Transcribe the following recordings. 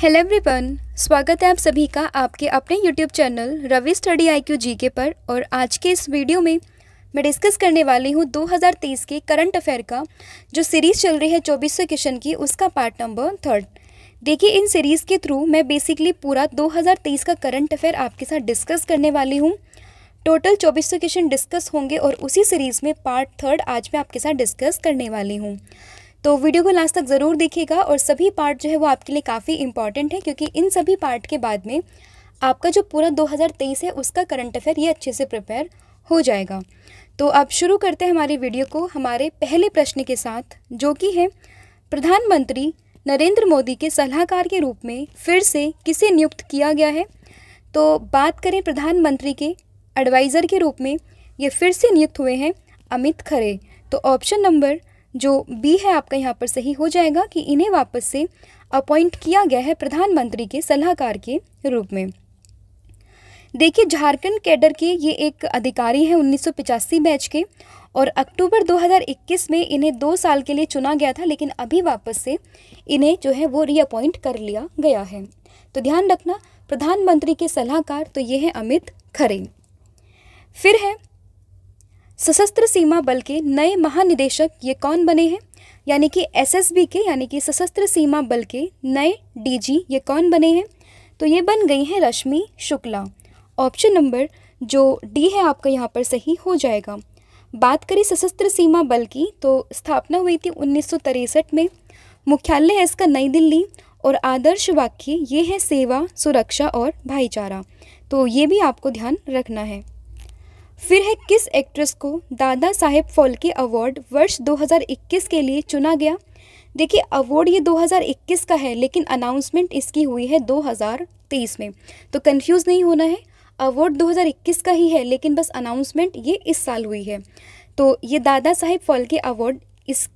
hello everyone स्वागत है आप सभी का आपके अपने YouTube channel Ravi study I Q G के पर और आज के इस वीडियो में मैं डिस्कस करने वाली हूँ 2023 के करंट अफेयर का जो सीरीज़ चल रही है चौबीस क्वेश्चन की उसका पार्ट नंबर थर्ड देखिए इन सीरीज़ के थ्रू मैं बेसिकली पूरा 2023 का करंट अफेयर आपके साथ डिस्कस करने वाली हूँ टोटल चौबीस क्वेश्चन डिस्कस होंगे और उसी सीरीज़ में पार्ट थर्ड आज मैं आपके साथ डिस्कस करने वाली हूँ तो वीडियो को लास्ट तक ज़रूर देखिएगा और सभी पार्ट जो है वो आपके लिए काफ़ी इंपॉर्टेंट है क्योंकि इन सभी पार्ट के बाद में आपका जो पूरा 2023 है उसका करंट अफेयर ये अच्छे से प्रिपेयर हो जाएगा तो आप शुरू करते हैं हमारी वीडियो को हमारे पहले प्रश्न के साथ जो कि है प्रधानमंत्री नरेंद्र मोदी के सलाहकार के रूप में फिर से किसे नियुक्त किया गया है तो बात करें प्रधानमंत्री के एडवाइज़र के रूप में ये फिर से नियुक्त हुए हैं अमित खरे तो ऑप्शन नंबर जो बी है आपका यहाँ पर सही हो जाएगा कि इन्हें वापस से अपॉइंट किया गया है प्रधानमंत्री के सलाहकार के रूप में देखिए झारखंड कैडर के ये एक अधिकारी हैं उन्नीस बैच के और अक्टूबर 2021 में इन्हें दो साल के लिए चुना गया था लेकिन अभी वापस से इन्हें जो है वो रीअपॉइंट कर लिया गया है तो ध्यान रखना प्रधानमंत्री के सलाहकार तो ये हैं अमित खरे फिर है सशस्त्र सीमा बल के नए महानिदेशक ये कौन बने हैं यानी कि एसएसबी के यानी कि सशस्त्र सीमा बल के नए डीजी ये कौन बने हैं तो ये बन गई हैं रश्मि शुक्ला ऑप्शन नंबर जो डी है आपका यहाँ पर सही हो जाएगा बात करें सशस्त्र सीमा बल की तो स्थापना हुई थी उन्नीस में मुख्यालय है इसका नई दिल्ली और आदर्श वाक्य ये है सेवा सुरक्षा और भाईचारा तो ये भी आपको ध्यान रखना है फिर है किस एक्ट्रेस को दादा साहेब फाल्के अवार्ड वर्ष 2021 के लिए चुना गया देखिए अवार्ड ये 2021 का है लेकिन अनाउंसमेंट इसकी हुई है 2023 में तो कंफ्यूज नहीं होना है अवार्ड 2021 का ही है लेकिन बस अनाउंसमेंट ये इस साल हुई है तो ये दादा साहेब फाल्के अवार्ड इस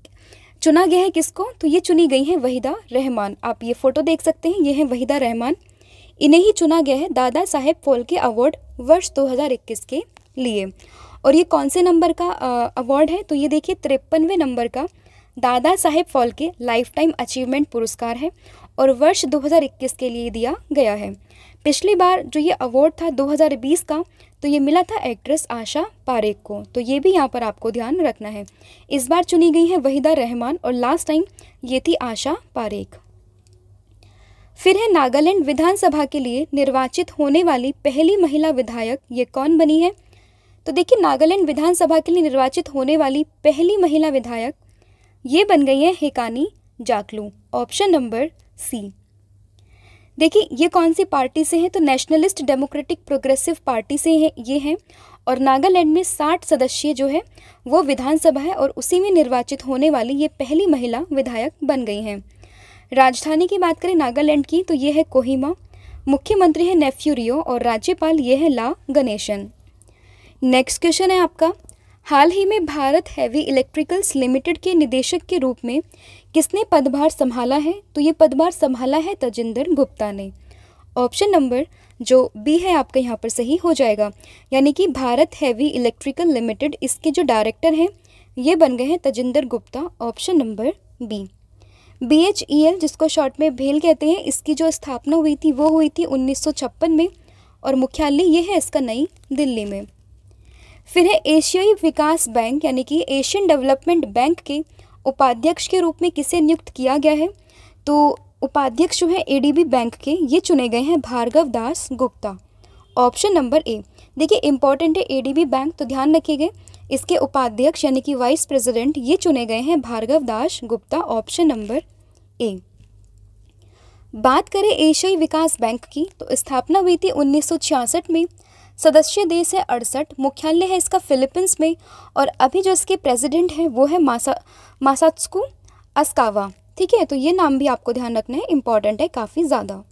चुना गया है किसको तो ये चुनी गई हैं वहीदा रहमान आप ये फ़ोटो देख सकते हैं ये हैं वहीदा रहमान इन्हें ही चुना गया है दादा साहेब फाल्के अवार्ड वर्ष 2021 के लिए और ये कौन से नंबर का अवार्ड है तो ये देखिए तिरपनवे नंबर का दादा साहेब के लाइफ टाइम अचीवमेंट पुरस्कार है और वर्ष 2021 के लिए दिया गया है पिछली बार जो ये अवार्ड था 2020 का तो ये मिला था एक्ट्रेस आशा पारेख को तो ये भी यहाँ पर आपको ध्यान रखना है इस बार चुनी गई है वहीदा रहमान और लास्ट टाइम ये थी आशा पारेख फिर है नागालैंड विधानसभा के लिए निर्वाचित होने वाली पहली महिला विधायक ये कौन बनी है तो देखिए नागालैंड विधानसभा के लिए निर्वाचित होने वाली पहली महिला विधायक ये बन गई हैं हेकानी जाकलू ऑप्शन नंबर सी देखिए ये कौन सी पार्टी से हैं तो नेशनलिस्ट डेमोक्रेटिक प्रोग्रेसिव पार्टी से हैं ये हैं और नागालैंड में 60 सदस्यीय जो है वो विधानसभा है और उसी में निर्वाचित होने वाली ये पहली महिला विधायक बन गई हैं राजधानी की बात करें नागालैंड की तो ये है कोहिमा मुख्यमंत्री है नेफ्यूरियो और राज्यपाल ये है ला गणेशन नेक्स्ट क्वेश्चन है आपका हाल ही में भारत हैवी इलेक्ट्रिकल्स लिमिटेड के निदेशक के रूप में किसने पदभार संभाला है तो ये पदभार संभाला है तजिंदर गुप्ता ने ऑप्शन नंबर जो बी है आपका यहाँ पर सही हो जाएगा यानी कि भारत हैवी इलेक्ट्रिकल लिमिटेड इसके जो डायरेक्टर हैं ये बन गए हैं Tajinder Gupta option number B B H E L जिसको शॉर्ट में भेल कहते हैं इसकी जो स्थापना हुई थी वो हुई थी उन्नीस में और मुख्यालय ये है इसका नई दिल्ली में फिर है एशियाई विकास बैंक यानी कि एशियन डेवलपमेंट बैंक के उपाध्यक्ष के रूप में किसे नियुक्त किया गया है तो उपाध्यक्ष जो है एडीबी बैंक के ये चुने गए हैं Bhargav Das Gupta option number A देखिए इंपॉर्टेंट है एडीबी बैंक तो ध्यान रखिएगा इसके उपाध्यक्ष यानी कि वाइस प्रेसिडेंट ये चुने गए हैं Bhargav Das Gupta option number A बात करें एशियाई विकास बैंक की तो स्थापना हुई थी उन्नीस में सदस्य देश है अड़सठ मुख्यालय है इसका फिलीपींस में और अभी जो इसके प्रेसिडेंट हैं वो है मासा मासात्सको अस्कावा ठीक है तो ये नाम भी आपको ध्यान रखना है इम्पॉर्टेंट है काफ़ी ज़्यादा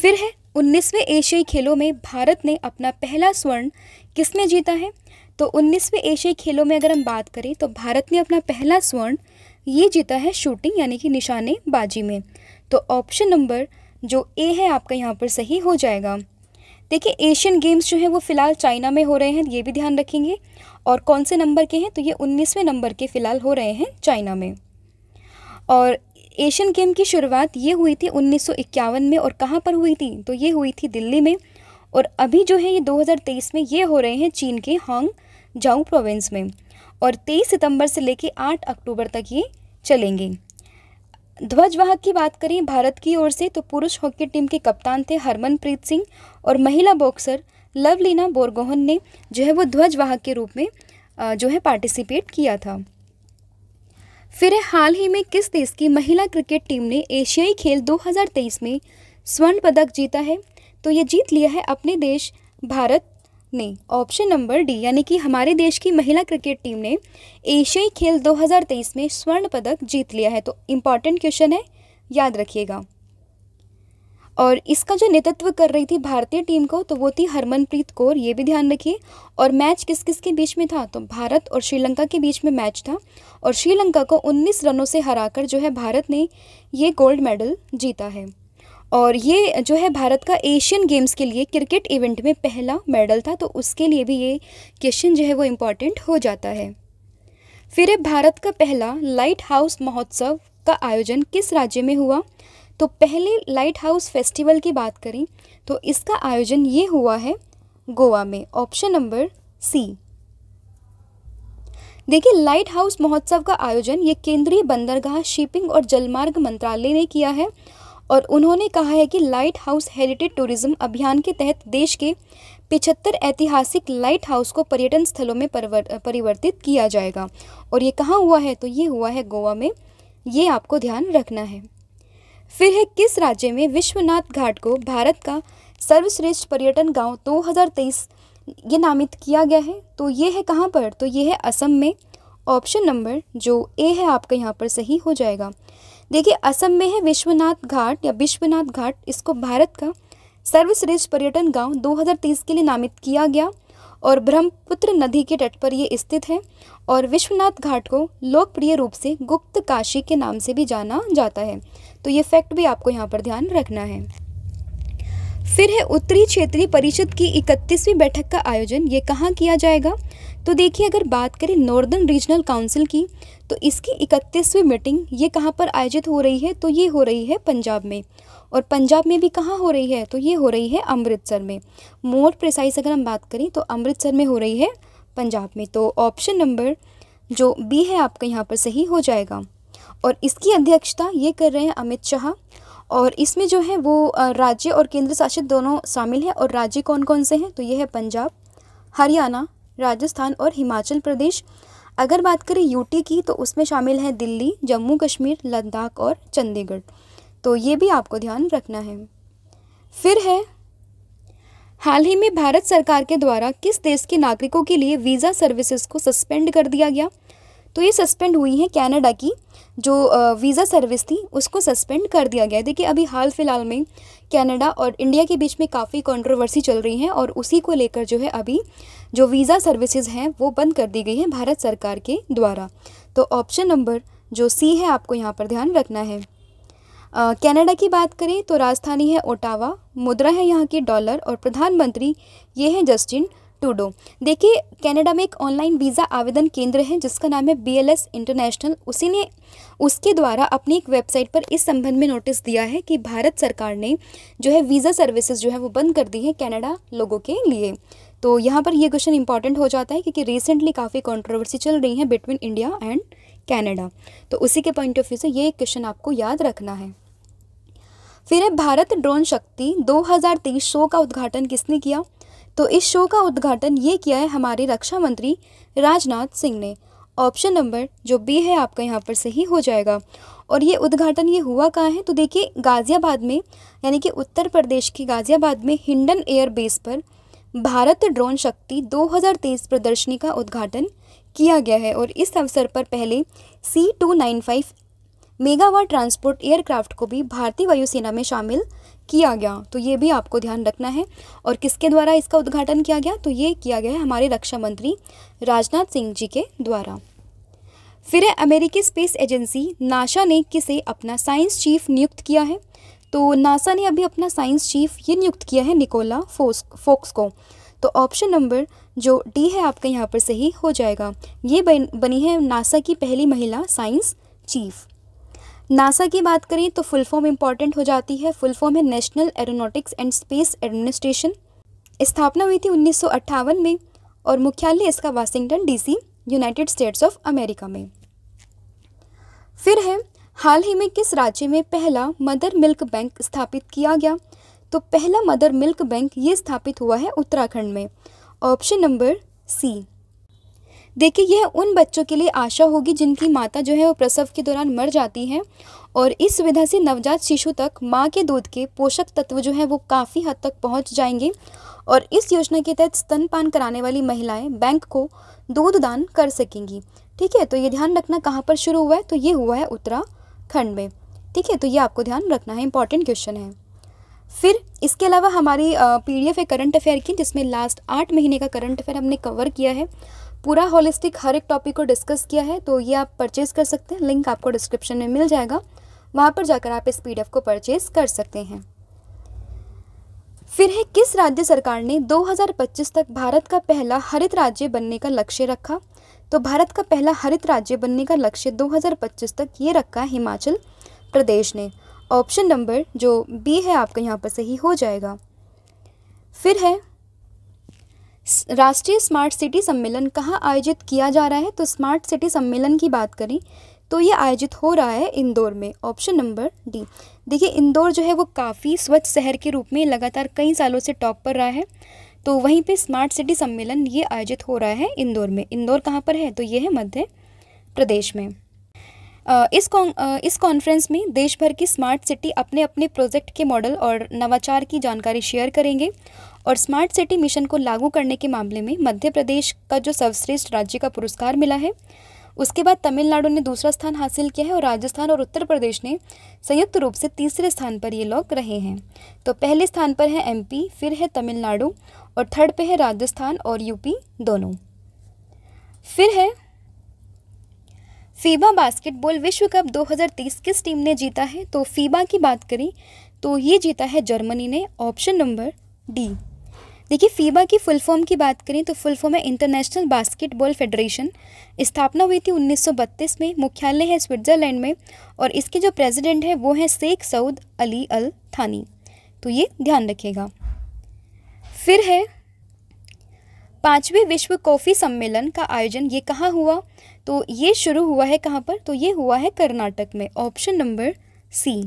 फिर है उन्नीसवें एशियाई खेलों में भारत ने अपना पहला स्वर्ण किसमें जीता है तो उन्नीसवें एशियाई खेलों में अगर हम बात करें तो भारत ने अपना पहला स्वर्ण ये जीता है शूटिंग यानी कि निशानेबाजी में तो ऑप्शन नंबर जो ए है आपका यहाँ पर सही हो जाएगा देखिए एशियन गेम्स जो हैं वो फ़िलहाल चाइना में हो रहे हैं ये भी ध्यान रखेंगे और कौन से नंबर के हैं तो ये उन्नीसवें नंबर के फ़िलहाल हो रहे हैं चाइना में और एशियन गेम की शुरुआत ये हुई थी उन्नीस में और कहाँ पर हुई थी तो ये हुई थी दिल्ली में और अभी जो है ये 2023 में ये हो रहे हैं चीन के हांग जाऊ प्रोविंस में और 23 सितंबर से लेकर 8 अक्टूबर तक ये चलेंगे ध्वजवाहक की बात करें भारत की ओर से तो पुरुष हॉकी टीम के कप्तान थे हरमनप्रीत सिंह और महिला बॉक्सर लवलीना बोरगोहन ने जो है वो ध्वजवाहक के रूप में जो है पार्टिसिपेट किया था फिर हाल ही में किस देश की महिला क्रिकेट टीम ने एशियाई खेल 2023 में स्वर्ण पदक जीता है तो ये जीत लिया है अपने देश भारत ने ऑप्शन नंबर डी यानी कि हमारे देश की महिला क्रिकेट टीम ने एशियाई खेल 2023 में स्वर्ण पदक जीत लिया है तो इम्पॉर्टेंट क्वेश्चन है याद रखिएगा और इसका जो नेतृत्व कर रही थी भारतीय टीम को तो वो थी हरमनप्रीत कौर ये भी ध्यान रखिए और मैच किस किस के बीच में था तो भारत और श्रीलंका के बीच में मैच था और श्रीलंका को 19 रनों से हराकर जो है भारत ने ये गोल्ड मेडल जीता है और ये जो है भारत का एशियन गेम्स के लिए क्रिकेट इवेंट में पहला मेडल था तो उसके लिए भी ये क्वेश्चन जो है वो इम्पॉर्टेंट हो जाता है फिर भारत का पहला लाइट हाउस महोत्सव का आयोजन किस राज्य में हुआ तो पहले लाइट हाउस फेस्टिवल की बात करें तो इसका आयोजन ये हुआ है गोवा में ऑप्शन नंबर सी देखिए लाइट हाउस महोत्सव का आयोजन ये केंद्रीय बंदरगाह शिपिंग और जलमार्ग मंत्रालय ने किया है और उन्होंने कहा है कि लाइट हाउस हेरिटेज टूरिज्म अभियान के तहत देश के पिछहत्तर ऐतिहासिक लाइट हाउस को पर्यटन स्थलों में परिवर्तित किया जाएगा और ये कहाँ हुआ है तो ये हुआ है गोवा में ये आपको ध्यान रखना है फिर है किस राज्य में विश्वनाथ घाट को भारत का सर्वश्रेष्ठ पर्यटन गांव 2023 ये नामित किया गया है तो ये है कहाँ पर तो ये है असम में ऑप्शन नंबर जो ए है आपका यहाँ पर सही हो जाएगा देखिए असम में है विश्वनाथ घाट या विश्वनाथ घाट इसको भारत का सर्वश्रेष्ठ पर्यटन गांव 2030 के लिए नामित किया गया और ब्रह्मपुत्र नदी के तट पर ये स्थित है और विश्वनाथ घाट को लोकप्रिय रूप से गुप्त काशी के नाम से भी जाना जाता है तो ये फैक्ट भी आपको यहाँ पर ध्यान रखना है फिर है उत्तरी क्षेत्रीय परिषद की इकतीसवीं बैठक का आयोजन ये कहाँ किया जाएगा तो देखिए अगर बात करें नॉर्दर्न रीजनल काउंसिल की तो इसकी इकतीसवीं मीटिंग ये कहाँ पर आयोजित हो रही है तो ये हो रही है पंजाब में और पंजाब में भी कहाँ हो रही है तो ये हो रही है अमृतसर में मोर प्रिसाइज अगर हम बात करें तो अमृतसर में हो रही है पंजाब में तो ऑप्शन नंबर जो बी है आपका यहाँ पर सही हो जाएगा और इसकी अध्यक्षता ये कर रहे हैं अमित शाह और इसमें जो है वो राज्य और केंद्र शासित दोनों शामिल हैं और राज्य कौन कौन से हैं तो ये है पंजाब हरियाणा राजस्थान और हिमाचल प्रदेश अगर बात करें यूटी की तो उसमें शामिल है दिल्ली जम्मू कश्मीर लद्दाख और चंडीगढ़ तो ये भी आपको ध्यान रखना है फिर है हाल ही में भारत सरकार के द्वारा किस देश के नागरिकों के लिए वीज़ा सर्विसेज को सस्पेंड कर दिया गया तो ये सस्पेंड हुई है कनाडा की जो वीज़ा सर्विस थी उसको सस्पेंड कर दिया गया है देखिए अभी हाल फिलहाल में कनाडा और इंडिया के बीच में काफ़ी कंट्रोवर्सी चल रही है और उसी को लेकर जो है अभी जो वीज़ा सर्विसेज हैं वो बंद कर दी गई हैं भारत सरकार के द्वारा तो ऑप्शन नंबर जो सी है आपको यहाँ पर ध्यान रखना है कनाडा की बात करें तो राजधानी है ओटावा मुद्रा है यहाँ की डॉलर और प्रधानमंत्री ये हैं जस्टिन टू डू देखिए कनाडा में एक ऑनलाइन वीज़ा आवेदन केंद्र है जिसका नाम है बी इंटरनेशनल उसी ने उसके द्वारा अपनी एक वेबसाइट पर इस संबंध में नोटिस दिया है कि भारत सरकार ने जो है वीज़ा सर्विसेज जो है वो बंद कर दी है कनाडा लोगों के लिए तो यहाँ पर ये क्वेश्चन इंपॉर्टेंट हो जाता है क्योंकि रिसेंटली काफ़ी कॉन्ट्रोवर्सी चल रही है बिटवीन इंडिया एंड कैनेडा तो उसी के पॉइंट ऑफ व्यू से ये क्वेश्चन आपको याद रखना है फिर है भारत ड्रोन शक्ति 2023 शो का उद्घाटन किसने किया तो इस शो का उद्घाटन ये किया है हमारे रक्षा मंत्री राजनाथ सिंह ने ऑप्शन नंबर जो बी है आपका यहाँ पर सही हो जाएगा और ये उद्घाटन ये हुआ कहाँ है तो देखिए गाज़ियाबाद में यानी कि उत्तर प्रदेश के गाज़ियाबाद में हिंडन एयर बेस पर भारत ड्रोन शक्ति 2023 प्रदर्शनी का उद्घाटन किया गया है और इस अवसर पर पहले C two nine five megawatt transport aircraft को भी भारतीय वायुसेना में शामिल किया गया तो ये भी आपको ध्यान रखना है और किसके द्वारा इसका उद्घाटन किया गया तो ये किया गया है हमारे रक्षा मंत्री राजनाथ सिंह जी के द्वारा फिर अमेरिकी स्पेस एजेंसी नासा ने किसे अपना साइंस चीफ नियुक्त किया है तो नासा ने अभी अपना साइंस चीफ ये नियुक्त किया है निकोला फोस फोक्स को तो ऑप्शन नंबर जो डी है आपका यहाँ पर सही हो जाएगा ये बन, बनी है नासा की पहली महिला साइंस चीफ नासा की बात करें तो फुल फॉर्म इम्पॉर्टेंट हो जाती है फुल फॉर्म है National Aeronautics and Space Administration स्थापना हुई थी उन्नीस में और मुख्यालय इसका Washington DC United States of America में फिर है हाल ही में किस राज्य में पहला मदर मिल्क बैंक स्थापित किया गया तो पहला मदर मिल्क बैंक ये स्थापित हुआ है उत्तराखंड में ऑप्शन नंबर सी देखिए यह उन बच्चों के लिए आशा होगी जिनकी माता जो है वो प्रसव के दौरान मर जाती है और इस सुविधा से नवजात शिशु तक माँ के दूध के पोषक तत्व जो है वो काफ़ी हद तक पहुँच जाएंगे और इस योजना के तहत स्तनपान कराने वाली महिलाएं बैंक को दूध दान कर सकेंगी ठीक है तो ये ध्यान रखना कहाँ पर शुरू हुआ है तो ये हुआ है उत्तराखंड में ठीक है तो ये आपको ध्यान रखना है इंपॉर्टेंट क्वेश्चन है फिर इसके अलावा हमारी पीडीएफ है करंट अफेयर की जिसमें लास्ट आठ महीने का करंट अफेयर हमने कवर किया है पूरा होलिस्टिक हर एक टॉपिक को डिस्कस किया है तो ये आप परचेज़ कर सकते हैं लिंक आपको डिस्क्रिप्शन में मिल जाएगा वहाँ पर जाकर आप इस पी को परचेज़ कर सकते हैं फिर है किस राज्य सरकार ने 2025 तक भारत का पहला हरित राज्य बनने का लक्ष्य रखा तो भारत का पहला हरित राज्य बनने का लक्ष्य 2025 तक ये रखा है हिमाचल प्रदेश ने ऑप्शन नंबर जो बी है आपका यहाँ पर सही हो जाएगा फिर है राष्ट्रीय स्मार्ट सिटी सम्मेलन कहाँ आयोजित किया जा रहा है तो स्मार्ट सिटी सम्मेलन की बात करें तो ये आयोजित हो रहा है इंदौर में ऑप्शन नंबर डी देखिए इंदौर जो है वो काफ़ी स्वच्छ शहर के रूप में लगातार कई सालों से टॉप पर रहा है तो वहीं पे स्मार्ट सिटी सम्मेलन ये आयोजित हो रहा है इंदौर में इंदौर कहाँ पर है तो ये है मध्य प्रदेश में इस कॉन् इस कॉन्फ्रेंस में देश भर की स्मार्ट सिटी अपने अपने प्रोजेक्ट के मॉडल और नवाचार की जानकारी शेयर करेंगे और स्मार्ट सिटी मिशन को लागू करने के मामले में मध्य प्रदेश का जो सर्वश्रेष्ठ राज्य का पुरस्कार मिला है उसके बाद तमिलनाडु ने दूसरा स्थान हासिल किया है और राजस्थान और उत्तर प्रदेश ने संयुक्त रूप से तीसरे स्थान पर ये लोग रहे हैं तो पहले स्थान पर है एमपी फिर है तमिलनाडु और थर्ड पे है राजस्थान और यूपी दोनों फिर है फीबा बास्केटबॉल विश्व कप 2023 किस टीम ने जीता है तो फीबा की बात करें तो ये जीता है जर्मनी ने ऑप्शन नंबर डी देखिए फीबा की फुल फॉर्म की बात करें तो फुल फॉर्म है इंटरनेशनल बास्केटबॉल फेडरेशन स्थापना हुई थी 1932 में मुख्यालय है स्विट्जरलैंड में और इसके जो प्रेसिडेंट है वो है शेख सऊद अली अल थानी तो ये ध्यान रखिएगा फिर है पाँचवें विश्व कॉफ़ी सम्मेलन का आयोजन ये कहाँ हुआ तो ये शुरू हुआ है कहाँ पर तो ये हुआ है कर्नाटक में ऑप्शन नंबर सी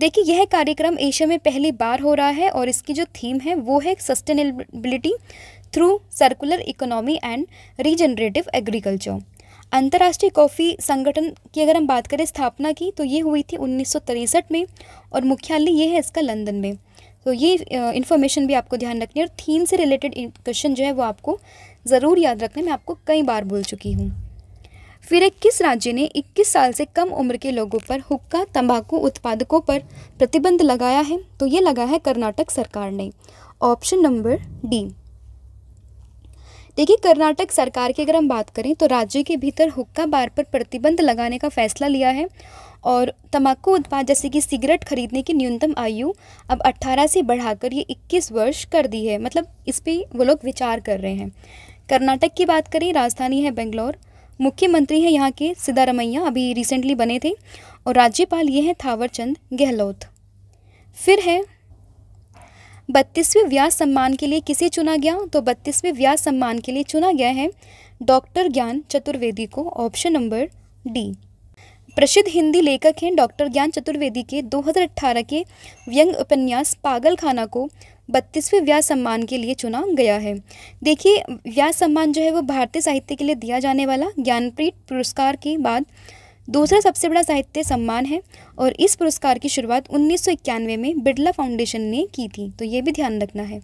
देखिए यह कार्यक्रम एशिया में पहली बार हो रहा है और इसकी जो थीम है वो है sustainability through circular economy and regenerative agriculture अंतर्राष्ट्रीय कॉफ़ी संगठन की अगर हम बात करें स्थापना की तो ये हुई थी उन्नीस में और मुख्यालय ये है इसका लंदन में तो ये इन्फॉर्मेशन भी आपको ध्यान रखनी है और थीम से रिलेटेड क्वेश्चन जो है वो आपको ज़रूर याद रखने मैं आपको कई बार भूल चुकी हूँ फिर इक्कीस राज्य ने 21 साल से कम उम्र के लोगों पर हुक्का तंबाकू उत्पादकों पर प्रतिबंध लगाया है तो ये लगा है कर्नाटक सरकार ने ऑप्शन नंबर डी देखिए कर्नाटक सरकार की अगर हम बात करें तो राज्य के भीतर हुक्का बार पर प्रतिबंध लगाने का फैसला लिया है और तंबाकू उत्पाद जैसे कि सिगरेट खरीदने की न्यूनतम आयु अब 18 से बढ़ाकर ये 21 वर्ष कर दी है मतलब इस पर वो लोग विचार कर रहे हैं कर्नाटक की बात करें राजधानी है बेंगलोर मुख्यमंत्री हैं यहाँ के सिद्धारमैया अभी रिसेंटली बने थे और राज्यपाल ये हैं थावरचंद गहलोत फिर है बत्तीसवें व्यास सम्मान के लिए किसे चुना गया तो बत्तीसवें व्यास सम्मान के लिए चुना गया है डॉक्टर ज्ञान चतुर्वेदी को ऑप्शन नंबर डी प्रसिद्ध हिंदी लेखक हैं डॉक्टर ज्ञान चतुर्वेदी के 2018 के व्यंग उपन्यास पागल खाना को बत्तीसवें व्यास सम्मान के लिए चुना गया है देखिए व्यास सम्मान जो है वो भारतीय साहित्य के लिए दिया जाने वाला ज्ञानपीठ पुरस्कार के बाद दूसरा सबसे बड़ा साहित्य सम्मान है और इस पुरस्कार की शुरुआत उन्नीस में बिड़ला फाउंडेशन ने की थी तो ये भी ध्यान रखना है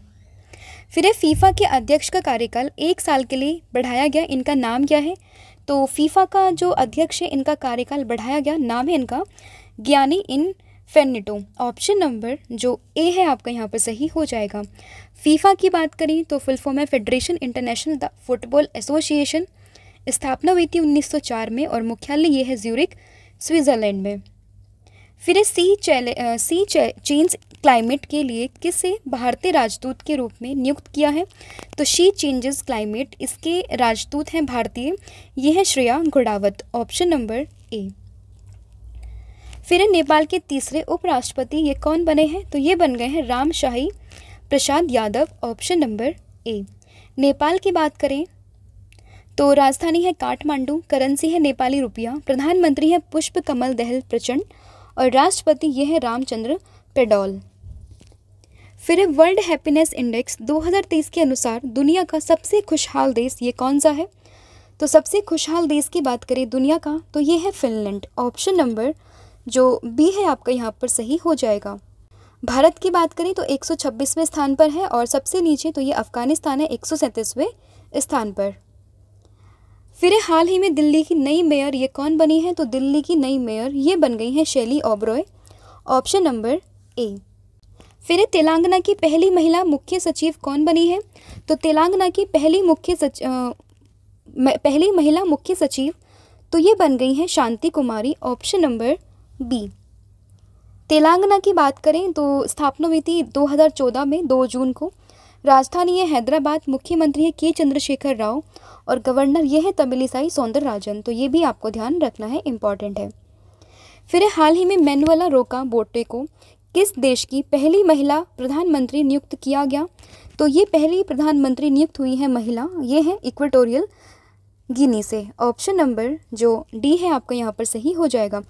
फिर है फीफा के अध्यक्ष का कार्यकाल एक साल के लिए बढ़ाया गया इनका नाम क्या है तो फीफा का जो अध्यक्ष है इनका कार्यकाल बढ़ाया गया नाम है इनका ज्ञानी इन फेनिटो ऑप्शन नंबर जो ए है आपका यहाँ पर सही हो जाएगा फीफा की बात करें तो फुल फॉर्म है Federation International de Football Association स्थापना हुई थी 1904 में और मुख्यालय ये है ज्यूरिक स्विट्ज़रलैंड में फिर सी चैले सी चेंज क्लाइमेट के लिए किसे भारतीय राजदूत के रूप में नियुक्त किया है तो शी चेंजेस क्लाइमेट इसके राजदूत हैं भारतीय ये हैं Shreya Ghudawat option number A फिर नेपाल के तीसरे उपराष्ट्रपति ये कौन बने हैं तो ये बन गए हैं Ramshahi Prasad Yadav option number A Nepal की बात करें तो राजधानी है काठमांडू करेंसी है नेपाली रुपया प्रधानमंत्री है पुष्प कमल दहल प्रचंड और राष्ट्रपति ये है रामचंद्र पेडोल फिर वर्ल्ड हैप्पीनेस इंडेक्स 2023 के अनुसार दुनिया का सबसे खुशहाल देश ये कौन सा है तो सबसे खुशहाल देश की बात करें दुनिया का तो ये है फिनलैंड ऑप्शन नंबर जो बी है आपका यहाँ पर सही हो जाएगा भारत की बात करें तो 126वें स्थान पर है और सबसे नीचे तो ये अफ़गानिस्तान है एक स्थान पर फिर हाल ही में दिल्ली की नई मेयर ये कौन बनी है तो दिल्ली की नई मेयर ये बन गई हैं शैली ओबरॉय ऑप्शन नंबर ए फिर तेलंगाना की पहली महिला मुख्य सचिव कौन बनी है तो तेलंगाना की पहली मुख्य सच आ, पहली महिला मुख्य सचिव तो ये बन गई हैं Shanti Kumari option number B Telangana की बात करें तो स्थापना हुई थी 2014 में 2 जून को राजधानी है हैदराबाद मुख्यमंत्री है के चंद्रशेखर राव और गवर्नर ये है तमिलिसाई सौंदर राजन तो ये भी आपको ध्यान रखना है इम्पॉर्टेंट है फिर हाल ही में मैनुअला रोका बोटे को किस देश की पहली महिला प्रधानमंत्री नियुक्त किया गया तो ये पहली प्रधानमंत्री नियुक्त हुई है महिला ये है इक्वेटोरियल गिनी से ऑप्शन नंबर जो डी है आपका यहाँ पर सही हो जाएगा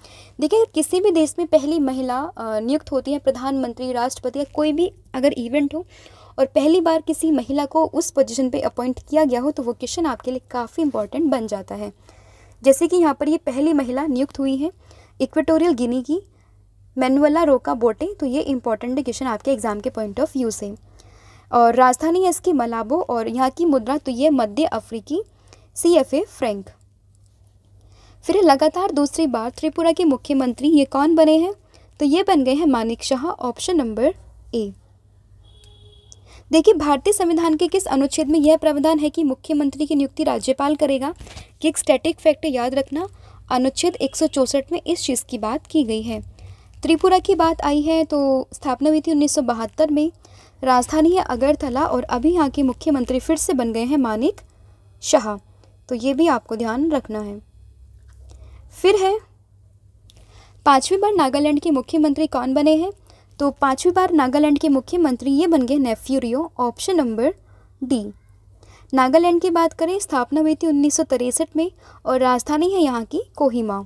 देखिए किसी भी देश में पहली महिला नियुक्त होती है प्रधानमंत्री राष्ट्रपति या कोई भी अगर इवेंट हो और पहली बार किसी महिला को उस पोजीशन पे अपॉइंट किया गया हो तो वो क्वेश्चन आपके लिए काफ़ी इंपॉर्टेंट बन जाता है जैसे कि यहाँ पर ये पहली महिला नियुक्त हुई है इक्वेटोरियल गिनी की मैनुअला रोका बोटे तो ये इंपॉर्टेंट क्वेश्चन आपके एग्ज़ाम के पॉइंट ऑफ व्यू से और राजधानी है इसकी मलाबो और यहाँ की मुद्रा तो ये मध्य अफ्रीकी सी एफ ए फ्रैंक फिर लगातार दूसरी बार त्रिपुरा के मुख्यमंत्री ये कौन बने हैं तो ये बन गए हैं Manik Shah option number A देखिए भारतीय संविधान के किस अनुच्छेद में यह प्रावधान है कि मुख्यमंत्री की नियुक्ति राज्यपाल करेगा कि एक स्टैटिक फैक्ट याद रखना अनुच्छेद एक में इस चीज़ की बात की गई है त्रिपुरा की बात आई है तो स्थापना हुई थी उन्नीस में राजधानी है अगरतला और अभी यहाँ के मुख्यमंत्री फिर से बन गए हैं मानिक शाह तो ये भी आपको ध्यान रखना है फिर है पांचवी बार नागालैंड के मुख्यमंत्री कौन बने हैं तो पांचवी बार नागालैंड के मुख्यमंत्री ये बन गए Neiphiu Rio option number D Nagaland की बात करें स्थापना हुई थी उन्नीस में और राजधानी है यहाँ की कोहिमा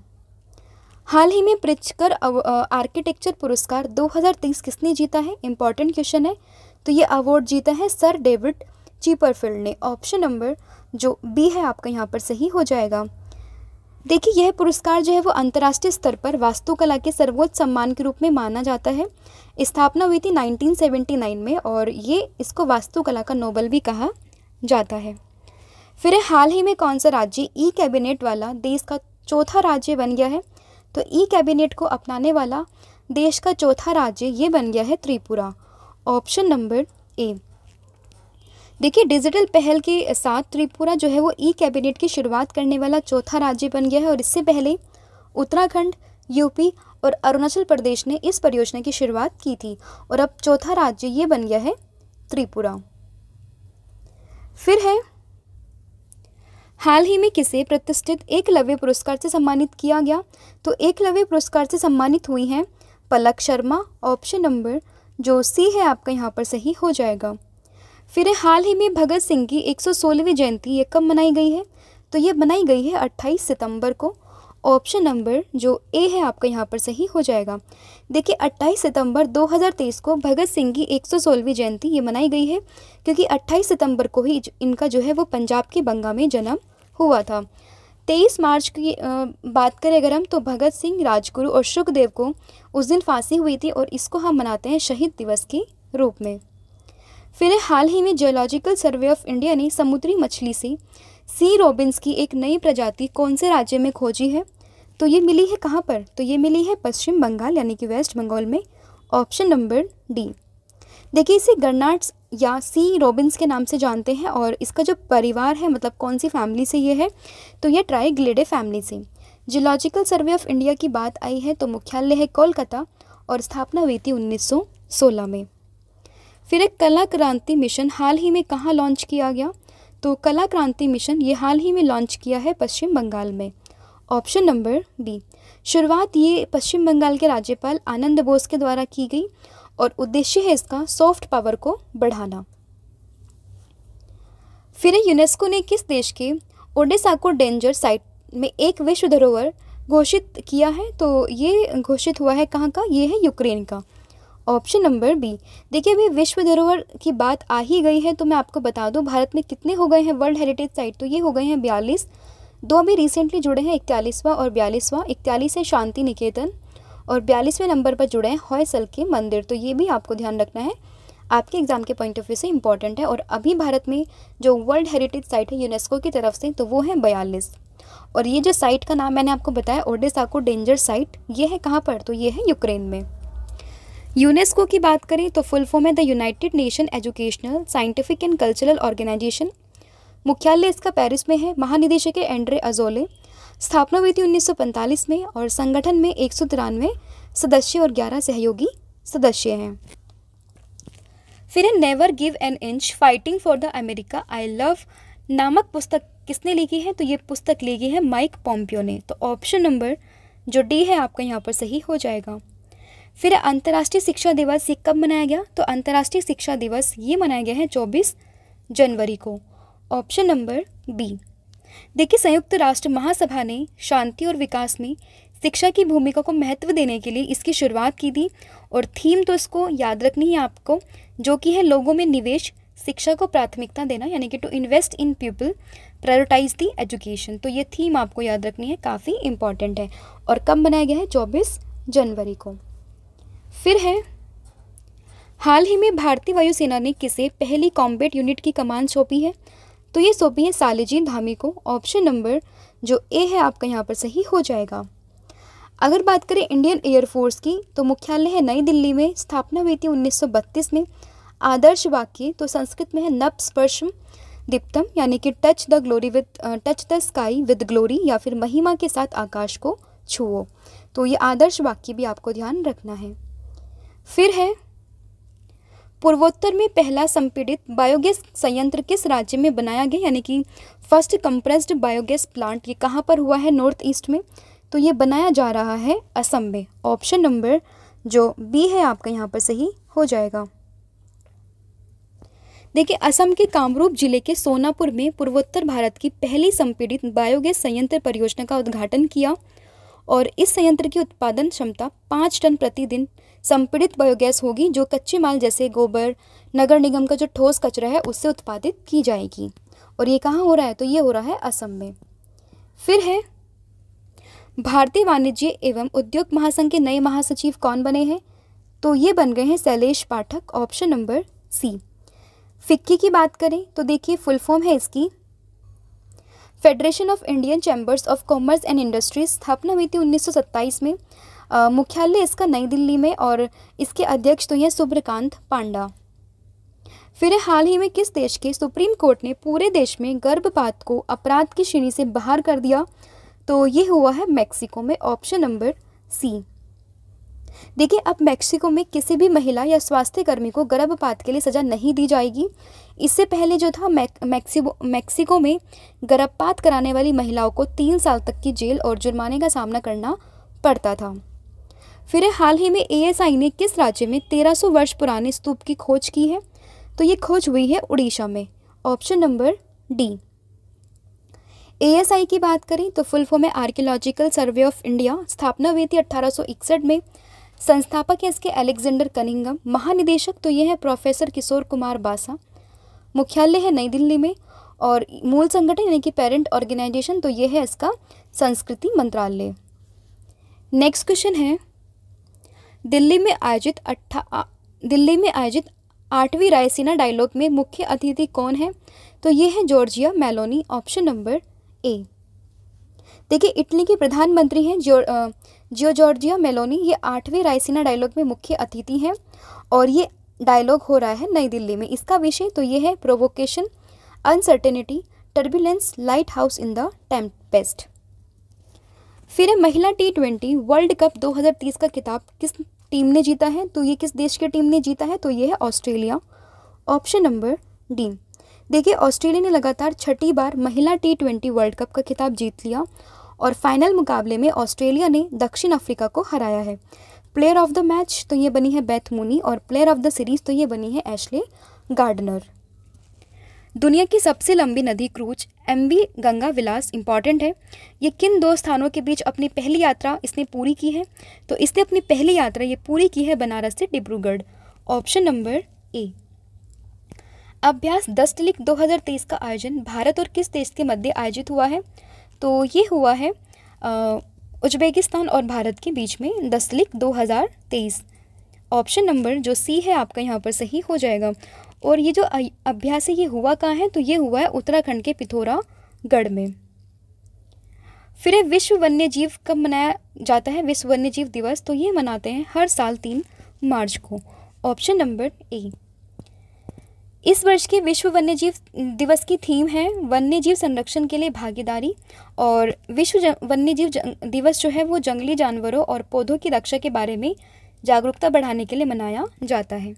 हाल ही में प्रिचकर आर्किटेक्चर पुरस्कार 2023 किसने जीता है इम्पॉर्टेंट क्वेश्चन है तो ये अवार्ड जीता है सर डेविड चीपरफील्ड ने ऑप्शन नंबर जो बी है आपका यहाँ पर सही हो जाएगा देखिए यह पुरस्कार जो है वो अंतर्राष्ट्रीय स्तर पर वास्तुकला के सर्वोच्च सम्मान के रूप में माना जाता है स्थापना हुई थी 1979 में और ये इसको वास्तुकला का नोबल भी कहा जाता है फिर हाल ही में कौन सा राज्य ई e कैबिनेट वाला देश का चौथा राज्य बन गया है तो ई e कैबिनेट को अपनाने वाला देश का चौथा राज्य ये बन गया है त्रिपुरा ऑप्शन नंबर ए देखिए डिजिटल पहल के साथ त्रिपुरा जो है वो ई कैबिनेट की शुरुआत करने वाला चौथा राज्य बन गया है और इससे पहले उत्तराखंड यूपी और अरुणाचल प्रदेश ने इस परियोजना की शुरुआत की थी और अब चौथा राज्य ये बन गया है त्रिपुरा फिर है हाल ही में किसे प्रतिष्ठित एकलव्य पुरस्कार से सम्मानित किया गया तो एकलव्य पुरस्कार से सम्मानित हुई हैं पलक शर्मा ऑप्शन नंबर जो सी है आपका यहाँ पर सही हो जाएगा फिर हाल ही में भगत सिंह की 116वीं जयंती ये कब मनाई गई है तो ये मनाई गई है 28 सितंबर को ऑप्शन नंबर जो ए है आपका यहाँ पर सही हो जाएगा देखिए 28 सितंबर 2023 को भगत सिंह की 116वीं जयंती ये मनाई गई है क्योंकि 28 सितंबर को ही इनका जो है वो पंजाब के बंगा में जन्म हुआ था 23 मार्च की बात करें अगर हम तो भगत सिंह राजगुरु और सुखदेव को उस दिन फांसी हुई थी और इसको हम मनाते हैं शहीद दिवस के रूप में फिलहाल हाल ही में जियोलॉजिकल सर्वे ऑफ इंडिया ने समुद्री मछली से सी रॉबिन्स की एक नई प्रजाति कौन से राज्य में खोजी है तो ये मिली है कहाँ पर तो ये मिली है पश्चिम बंगाल यानी कि वेस्ट बंगाल में ऑप्शन नंबर डी देखिए इसे गर्नाट्स या सी रॉबिन्स के नाम से जानते हैं और इसका जो परिवार है मतलब कौन सी फैमिली से ये है तो ये ट्राई फैमिली से जियोलॉजिकल सर्वे ऑफ इंडिया की बात आई है तो मुख्यालय है कोलकाता और स्थापना हुई थी उन्नीस में फिर एक कला क्रांति मिशन हाल ही में कहाँ लॉन्च किया गया तो कला क्रांति मिशन ये हाल ही में लॉन्च किया है पश्चिम बंगाल में ऑप्शन नंबर बी शुरुआत ये पश्चिम बंगाल के राज्यपाल आनंद बोस के द्वारा की गई और उद्देश्य है इसका सॉफ्ट पावर को बढ़ाना फिर यूनेस्को ने किस देश के ओडेसाको को डेंजर साइट में एक विश्व धरोहर घोषित किया है तो ये घोषित हुआ है कहाँ का ये है यूक्रेन का ऑप्शन नंबर बी देखिए अभी विश्व धरोहर की बात आ ही गई है तो मैं आपको बता दूं भारत में कितने हो गए हैं वर्ल्ड हेरिटेज साइट तो ये हो गए हैं बयालीस दो अभी रिसेंटली जुड़े हैं इकतालीसवां और बयालीसवां इकतालीस है शांति निकेतन और बयालीसवें नंबर पर जुड़े हैं हॉयसल के मंदिर तो ये भी आपको ध्यान रखना है आपके एग्ज़ाम के पॉइंट ऑफ व्यू से इंपॉर्टेंट है और अभी भारत में जो वर्ल्ड हेरिटेज साइट है यूनेस्को की तरफ से तो वो है बयालीस और ये जो साइट का नाम मैंने आपको बताया ओडिसा को डेंजर साइट ये है कहाँ पर तो ये है यूक्रेन में यूनेस्को की बात करें तो फुल फॉर्म है the United Nation Educational Scientific and Cultural Organization मुख्यालय इसका पेरिस में है महानिदेशक है एंड्रे अजोले स्थापना हुई थी 1945 में और संगठन में एक सदस्य और 11 सहयोगी सदस्य हैं फिर है never give an inch fighting for the America I love नामक पुस्तक किसने लिखी है तो ये पुस्तक लिखी है माइक पॉम्पियो ने तो ऑप्शन नंबर जो डी है आपका यहाँ पर सही हो जाएगा फिर अंतर्राष्ट्रीय शिक्षा दिवस ये कब मनाया गया तो अंतर्राष्ट्रीय शिक्षा दिवस ये मनाया गया है चौबीस जनवरी को ऑप्शन नंबर बी देखिए संयुक्त राष्ट्र महासभा ने शांति और विकास में शिक्षा की भूमिका को महत्व देने के लिए इसकी शुरुआत की थी और थीम तो इसको याद रखनी है आपको जो कि है लोगों में निवेश शिक्षा को प्राथमिकता देना यानी कि to invest in people prioritize the education तो ये थीम आपको याद रखनी है काफ़ी इंपॉर्टेंट है और कब बनाया गया है चौबीस जनवरी को फिर है हाल ही में भारतीय वायुसेना ने किसे पहली कॉम्बेट यूनिट की कमान सौंपी है तो ये सौंपी है सालिजीन धामी को ऑप्शन नंबर जो ए है आपका यहाँ पर सही हो जाएगा अगर बात करें इंडियन एयरफोर्स की तो मुख्यालय है नई दिल्ली में स्थापना हुई थी 1932 में आदर्श वाक्य तो संस्कृत में है नप स्पर्शम दीप्तम यानी कि touch the glory with touch the sky with glory या फिर महिमा के साथ आकाश को छुओ तो ये आदर्श वाक्य भी आपको ध्यान रखना है फिर है पूर्वोत्तर में पहला संपीड़ित बायोगैस संयंत्र किस राज्य में बनाया गया यानी कि फर्स्ट कंप्रेस्ड बायोगैस प्लांट ये कहाँ पर हुआ है नॉर्थ ईस्ट में तो ये बनाया जा रहा है असम में ऑप्शन नंबर जो बी है आपका यहाँ पर सही हो जाएगा देखिए असम के कामरूप जिले के सोनापुर में पूर्वोत्तर भारत की पहली संपीड़ित बायोगैस संयंत्र परियोजना का उद्घाटन किया और इस संयंत्र की उत्पादन क्षमता पाँच टन प्रतिदिन संपीड़ित बायोगैस होगी जो कच्चे माल जैसे गोबर नगर निगम का जो ठोस कचरा है उससे उत्पादित की जाएगी और ये कहाँ हो रहा है तो ये हो रहा है असम में फिर है भारतीय वाणिज्य एवं उद्योग महासंघ के नए महासचिव कौन बने हैं तो ये बन गए हैं Shailesh Pathak option number C FICCI की बात करें तो देखिए फुल फॉर्म है इसकी Federation of Indian Chambers of Commerce and Industries स्थापना हुई थी 1927 में मुख्यालय इसका नई दिल्ली में और इसके अध्यक्ष तो हैं सुब्रकांत पांडा फिर हाल ही में किस देश के सुप्रीम कोर्ट ने पूरे देश में गर्भपात को अपराध की श्रेणी से बाहर कर दिया तो ये हुआ है मैक्सिको में ऑप्शन नंबर सी देखिए अब मैक्सिको में किसी भी महिला या स्वास्थ्यकर्मी को गर्भपात के लिए सज़ा नहीं दी जाएगी इससे पहले जो था मैक्सिको मैक्सिको में गर्भपात कराने वाली महिलाओं को तीन साल तक की जेल और जुर्माने का सामना करना पड़ता था फिर हाल ही में एएसआई ने किस राज्य में 1300 वर्ष पुराने स्तूप की खोज की है तो ये खोज हुई है उड़ीसा में ऑप्शन नंबर डी एएसआई की बात करें तो फुल फॉर्म है आर्कियोलॉजिकल सर्वे ऑफ इंडिया स्थापना हुई थी अट्ठारह में संस्थापक है इसके अलेक्जेंडर कनिंगम महानिदेशक तो ये है प्रोफेसर किशोर कुमार बासा मुख्यालय है नई दिल्ली में और मूल संगठन यानी कि पेरेंट ऑर्गेनाइजेशन तो ये है इसका संस्कृति मंत्रालय नेक्स्ट क्वेश्चन है दिल्ली में आयोजित अट्ठा दिल्ली में आयोजित आठवीं रायसीना डायलॉग में मुख्य अतिथि कौन है तो ये है Giorgia Meloni option number A देखिए इटली के प्रधानमंत्री हैं जो जियो जॉर्जिया मेलोनी ये आठवीं रायसीना डायलॉग में मुख्य अतिथि हैं और ये डायलॉग हो रहा है नई दिल्ली में इसका विषय तो ये है provocation uncertainty turbulence lighthouse in the tempest फिर है महिला टी ट्वेंटी वर्ल्ड कप 2030 का खिताब किस टीम ने जीता है तो ये किस देश की टीम ने जीता है तो ये है ऑस्ट्रेलिया ऑप्शन नंबर डी देखिए ऑस्ट्रेलिया ने लगातार छठी बार महिला टी ट्वेंटी वर्ल्ड कप का खिताब जीत लिया और फाइनल मुकाबले में ऑस्ट्रेलिया ने दक्षिण अफ्रीका को हराया है प्लेयर ऑफ द मैच तो ये बनी है बैथ मूनी और प्लेयर ऑफ द सीरीज तो ये बनी है एशले गार्डनर दुनिया की सबसे लंबी नदी cruise M V Ganga Vilas important है ये किन दो स्थानों के बीच अपनी पहली यात्रा इसने पूरी की है तो इसने अपनी पहली यात्रा ये पूरी की है बनारस से डिब्रूगढ़ ऑप्शन नंबर ए अभ्यास दस हजार 2023 का आयोजन भारत और किस देश के मध्य आयोजित हुआ है तो ये हुआ है उज्बेकिस्तान और भारत के बीच में दस हज़ार 2023 ऑप्शन नंबर जो सी है आपका यहाँ पर सही हो जाएगा और ये जो अभ्यास है ये हुआ कहाँ है तो ये हुआ है उत्तराखंड के पिथौरागढ़ में फिर विश्व वन्य जीव कब मनाया जाता है विश्व वन्य जीव दिवस तो ये मनाते हैं हर साल तीन मार्च को ऑप्शन नंबर ए इस वर्ष के विश्व वन्य जीव दिवस की थीम है वन्य जीव संरक्षण के लिए भागीदारी और विश्व वन्य जीव दिवस जो है वो जंगली जानवरों और पौधों की रक्षा के बारे में जागरूकता बढ़ाने के लिए मनाया जाता है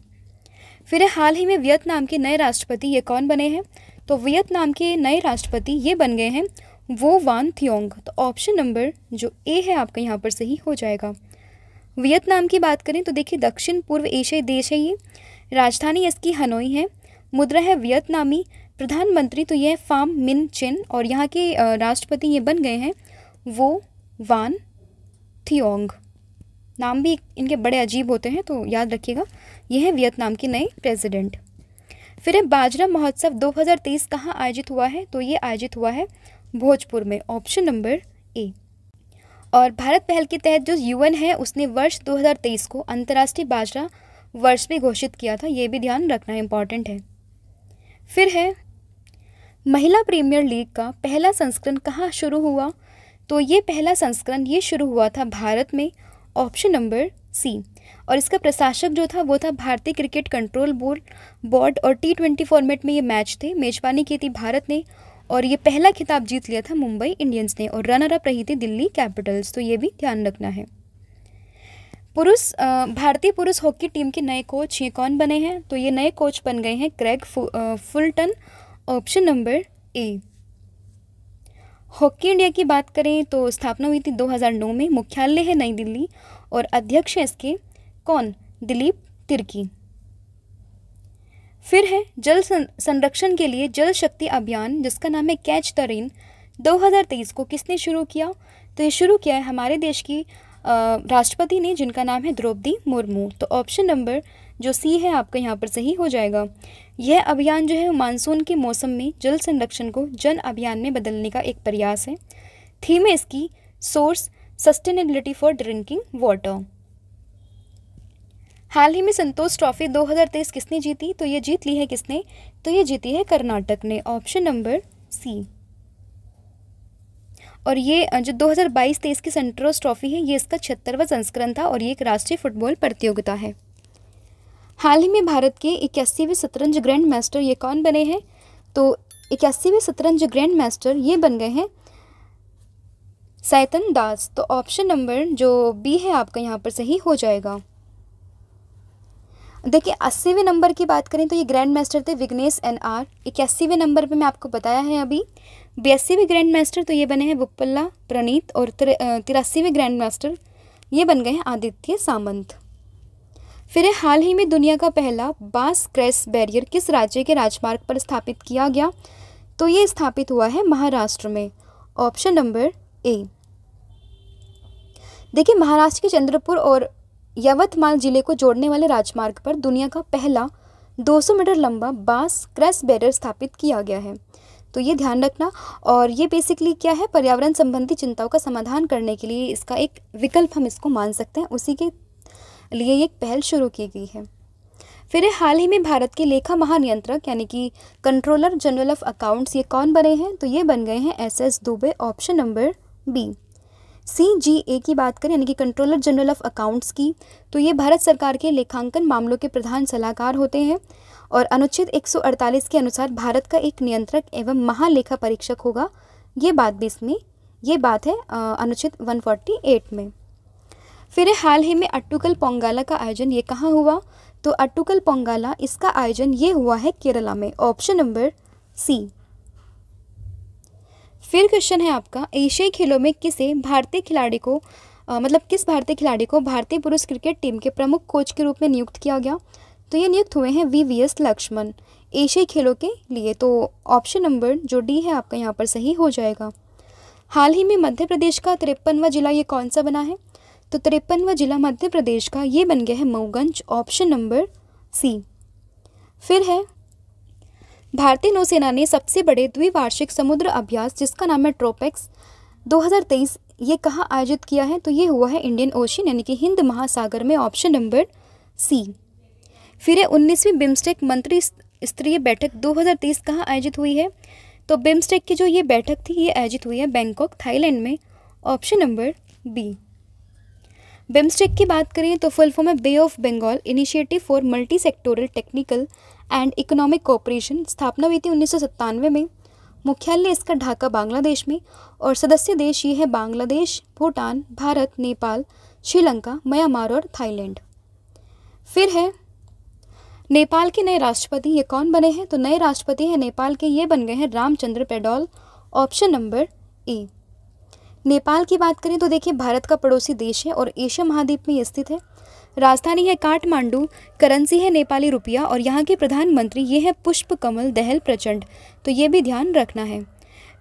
फिर हाल ही में वियतनाम के नए राष्ट्रपति ये कौन बने हैं तो वियतनाम के नए राष्ट्रपति ये बन गए हैं वो वान थियोंग तो ऑप्शन नंबर जो ए है आपका यहाँ पर सही हो जाएगा वियतनाम की बात करें तो देखिए दक्षिण पूर्व एशियाई देश है ये राजधानी इसकी हनोई है मुद्रा है वियतनामी प्रधानमंत्री तो ये फाम मिन चिन और यहाँ के राष्ट्रपति ये बन गए हैं वो वान थियोंग नाम भी इनके बड़े अजीब होते हैं तो याद रखिएगा ये हैं वियतनाम के नए प्रेसिडेंट फिर है बाजरा महोत्सव 2023 कहाँ आयोजित हुआ है तो ये आयोजित हुआ है भोजपुर में ऑप्शन नंबर ए और भारत पहल के तहत जो यूएन है उसने वर्ष 2023 को अंतर्राष्ट्रीय बाजरा वर्ष भी घोषित किया था ये भी ध्यान रखना इम्पॉर्टेंट है फिर है महिला प्रीमियर लीग का पहला संस्करण कहाँ शुरू हुआ तो ये पहला संस्करण ये शुरू हुआ था भारत में ऑप्शन नंबर सी और इसका प्रशासक जो था वो था भारतीय क्रिकेट कंट्रोल बोर्ड बोर्ड और टी ट्वेंटी फॉर्मेट में ये मैच थे मेजबानी की थी भारत ने और ये पहला खिताब जीत लिया था मुंबई इंडियंस ने और रनर अप रही थी दिल्ली कैपिटल्स तो ये भी ध्यान रखना है पुरुष भारतीय पुरुष हॉकी टीम के नए कोच ये कौन बने हैं तो ये नए कोच बन गए हैं Craig Fulton option number A hockey India की बात करें तो स्थापना हुई थी 2009 में मुख्यालय है नई दिल्ली और अध्यक्ष है इसके कौन दिलीप तिर्की फिर है जल संरक्षण के लिए जल शक्ति अभियान जिसका नाम है कैच द रेन 2023 को किसने शुरू किया तो ये शुरू किया है हमारे देश की राष्ट्रपति ने जिनका नाम है द्रौपदी मुर्मू तो ऑप्शन नंबर जो सी है आपका यहाँ पर सही हो जाएगा यह अभियान जो है मानसून के मौसम में जल संरक्षण को जन अभियान में बदलने का एक प्रयास है थीम है इसकी source sustainability for drinking water हाल ही में संतोष ट्रॉफी 2023 किसने जीती तो ये जीत ली है किसने तो ये जीती है कर्नाटक ने ऑप्शन नंबर सी और ये जो 2022-23 की संतोष ट्रॉफी है ये इसका छिहत्तरवा संस्करण था और ये एक राष्ट्रीय फुटबॉल प्रतियोगिता है हाल ही में भारत के इक्यासीवें शतरंज ग्रैंड मास्टर ये कौन बने हैं तो इक्यासीवें शतरंज ग्रैंड मास्टर ये बन गए हैं सैतन दास तो ऑप्शन नंबर जो बी है आपका यहाँ पर सही हो जाएगा देखिए अस्सीवें नंबर की बात करें तो ये ग्रैंड मास्टर थे विग्नेश एन आर इक्यासीवें नंबर पे मैं आपको बताया है अभी बयासीवें ग्रैंड मास्टर तो ये बने हैं बुप्पल्ला प्रणीत और तिरासीवें ग्रैंड मास्टर ये बन गए हैं आदित्य सामंत फिर हाल ही में दुनिया का पहला बास क्रैस बैरियर किस राज्य के राजमार्ग पर स्थापित किया गया तो ये स्थापित हुआ है महाराष्ट्र में ऑप्शन नंबर ए देखिए महाराष्ट्र के चंद्रपुर और यवतमाल जिले को जोड़ने वाले राजमार्ग पर दुनिया का पहला 200 मीटर लंबा बांस क्रैश बैरियर स्थापित किया गया है तो ये ध्यान रखना और ये बेसिकली क्या है पर्यावरण संबंधी चिंताओं का समाधान करने के लिए इसका एक विकल्प हम इसको मान सकते हैं उसी के लिए ये पहल शुरू की गई है फिर हाल ही में भारत के लेखा महानियंत्रक यानी कि कंट्रोलर जनरल ऑफ अकाउंट्स ये कौन बने हैं तो ये बन गए हैं S S Dubey option number B C G A की बात करें यानी कि कंट्रोलर जनरल ऑफ अकाउंट्स की तो ये भारत सरकार के लेखांकन मामलों के प्रधान सलाहकार होते हैं और अनुच्छेद 148 के अनुसार भारत का एक नियंत्रक एवं महालेखा परीक्षक होगा ये बात भी इसमें ये बात है अनुच्छेद 148 में फिर हाल ही में अट्टुकल पोंगाला का आयोजन ये कहाँ हुआ तो अट्टुकल पोंगाला इसका आयोजन ये हुआ है केरला में ऑप्शन नंबर सी फिर क्वेश्चन है आपका एशियाई खेलों में किसे भारतीय खिलाड़ी को आ, मतलब किस भारतीय खिलाड़ी को भारतीय पुरुष क्रिकेट टीम के प्रमुख कोच के रूप में नियुक्त किया गया तो ये नियुक्त हुए हैं वी वी एस लक्ष्मण एशियाई खेलों के लिए तो ऑप्शन नंबर जो डी है आपका यहाँ पर सही हो जाएगा हाल ही में मध्य प्रदेश का तिरपनवा जिला ये कौन सा बना है तो तिरपनवा जिला मध्य प्रदेश का ये बन गया है मऊगंज ऑप्शन नंबर सी फिर है भारतीय नौसेना ने सबसे बड़े द्विवार्षिक समुद्र अभ्यास जिसका नाम है ट्रोपेक्स 2023 ये कहाँ आयोजित किया है तो ये हुआ है इंडियन ओशन यानी कि हिंद महासागर में ऑप्शन नंबर सी फिर है उन्नीसवीं बिम्स्टेक मंत्री स्तरीय बैठक 2023 कहाँ आयोजित हुई है तो बिम्स्टेक की जो ये बैठक थी ये आयोजित हुई है बैंकॉक थाईलैंड में ऑप्शन नंबर बी बिम्स्टेक की बात करें तो फुल फॉर्म है Bay of Bengal Initiative for Multi Sectoral Technical and Economic Cooperation स्थापना हुई थी उन्नीस में मुख्यालय इसका ढाका बांग्लादेश में और सदस्य देश ये है बांग्लादेश भूटान भारत नेपाल श्रीलंका म्यांमार और थाईलैंड फिर है नेपाल के नए राष्ट्रपति ये कौन बने हैं तो नए राष्ट्रपति हैं नेपाल के ये बन गए हैं Ramchandra Paudel option number A Nepal की बात करें तो देखिए भारत का पड़ोसी देश है और एशिया महाद्वीप में स्थित है राजधानी है काठमांडू करेंसी है नेपाली रुपया और यहाँ के प्रधानमंत्री ये है पुष्प कमल दहल प्रचंड तो ये भी ध्यान रखना है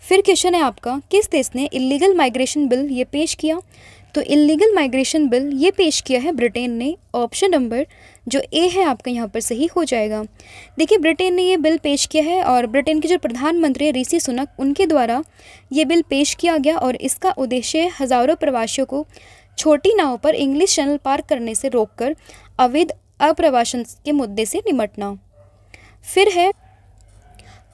फिर क्वेश्चन है आपका किस देश ने इलीगल माइग्रेशन बिल ये पेश किया तो इलीगल माइग्रेशन बिल ये पेश किया है ब्रिटेन ने ऑप्शन नंबर जो ए है आपका यहाँ पर सही हो जाएगा देखिए ब्रिटेन ने ये बिल पेश किया है और ब्रिटेन के जो प्रधानमंत्री ऋषि सुनक उनके द्वारा ये बिल पेश किया गया और इसका उद्देश्य हज़ारों प्रवासियों को छोटी नावों पर इंग्लिश चैनल पार करने से रोककर अवैध अप्रवासन के मुद्दे से निमटना फिर है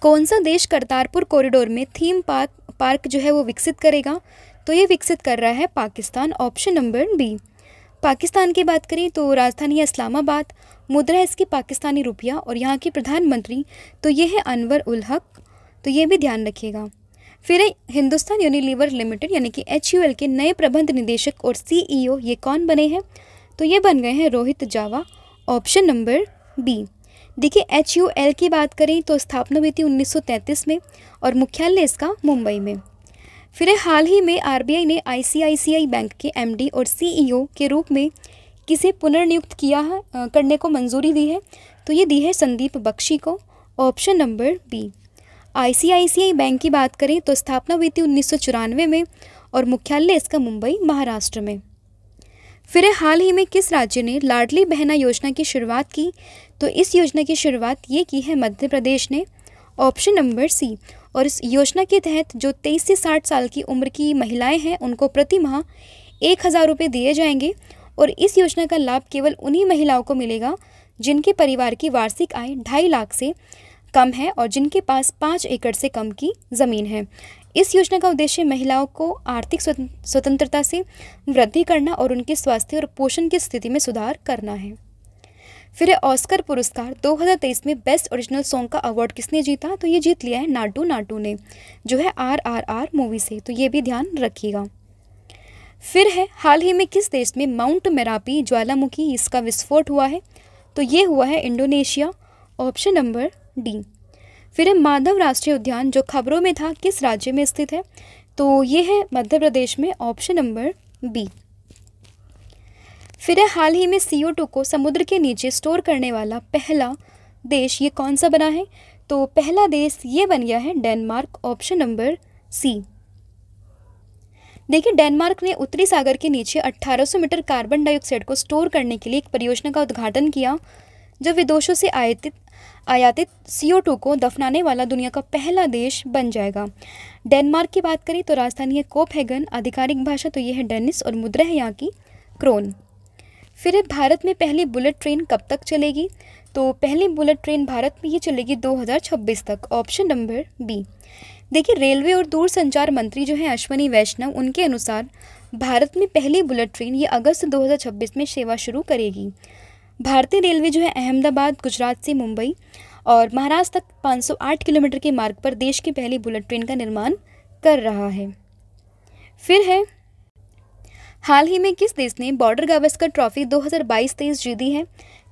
कौन सा देश करतारपुर कॉरिडोर में थीम पार्क पार्क जो है वो विकसित करेगा तो ये विकसित कर रहा है Pakistan option number B Pakistan की बात करें तो राजधानी है इस्लामाबाद मुद्रा है इसकी पाकिस्तानी रुपया और यहाँ के प्रधानमंत्री तो ये है अनवर उल हक तो ये भी ध्यान रखिएगा फिर हिंदुस्तान यूनिलीवर लिमिटेड यानी कि एच के नए प्रबंध निदेशक और सीईओ ये कौन बने हैं तो ये बन गए हैं Rohit Jawa option number B देखिए एच की बात करें तो स्थापना हुई थी 1933 में और मुख्यालय इसका मुंबई में फिर हाल ही में आरबीआई ने आईसीआईसीआई बैंक के एमडी और सीईओ के रूप में किसे पुनर्नियुक्त किया है करने को मंजूरी दी है तो ये दी है संदीप बख्शी को option number B ICICI bank की बात करें तो स्थापना हुई थी उन्नीस में और मुख्यालय इसका मुंबई महाराष्ट्र में फिर हाल ही में किस राज्य ने लाडली बहना योजना की शुरुआत की तो इस योजना की शुरुआत ये की है मध्य प्रदेश ने ऑप्शन नंबर सी और इस योजना के तहत जो 23 से 60 साल की उम्र की महिलाएं हैं उनको प्रति माह एक हज़ार रुपये दिए जाएंगे और इस योजना का लाभ केवल उन्हीं महिलाओं को मिलेगा जिनके परिवार की वार्षिक आय ढाई लाख से कम है और जिनके पास पाँच एकड़ से कम की ज़मीन है इस योजना का उद्देश्य महिलाओं को आर्थिक स्वतंत्रता से वृद्धि करना और उनके स्वास्थ्य और पोषण की स्थिति में सुधार करना है फिर है ऑस्कर पुरस्कार 2023 में बेस्ट ओरिजिनल सॉन्ग का अवार्ड किसने जीता तो ये जीत लिया है नाटू नाटू ने जो है आर आर आर मूवी से तो ये भी ध्यान रखिएगा फिर है हाल ही में किस देश में माउंट मेरापी ज्वालामुखी इसका विस्फोट हुआ है तो ये हुआ है इंडोनेशिया ऑप्शन नंबर डी फिर है माधव राष्ट्रीय उद्यान जो खबरों में था किस राज्य में स्थित है तो ये है मध्य प्रदेश में ऑप्शन नंबर बी फिर है हाल ही में सी को समुद्र के नीचे स्टोर करने वाला पहला देश ये कौन सा बना है तो पहला देश ये बन गया है डेनमार्क ऑप्शन नंबर सी देखिए डेनमार्क ने उत्तरी सागर के नीचे 1800 मीटर कार्बन डाइऑक्साइड को स्टोर करने के लिए एक परियोजना का उद्घाटन किया जो विदेशों से आयातित आयातित टू को दफनाने वाला दुनिया का पहला देश बन जाएगा डेनमार्क की बात करें तो राजधानी है कोपहेगन आधिकारिक भाषा तो ये है डेनिस और मुद्रा है यहाँ की क्रोन फिर भारत में पहली बुलेट ट्रेन कब तक चलेगी तो पहली बुलेट ट्रेन भारत में ये चलेगी 2026 तक ऑप्शन नंबर बी देखिए रेलवे और दूरसंचार मंत्री जो हैं अश्वनी वैष्णव उनके अनुसार भारत में पहली बुलेट ट्रेन ये अगस्त 2026 में सेवा शुरू करेगी भारतीय रेलवे जो है अहमदाबाद गुजरात से मुंबई और महाराष्ट्र तक 508 किलोमीटर के मार्ग पर देश की पहली बुलेट ट्रेन का निर्माण कर रहा है फिर है हाल ही में किस देश ने बॉर्डर गावस्कर ट्रॉफी 2022 हज़ार जीती है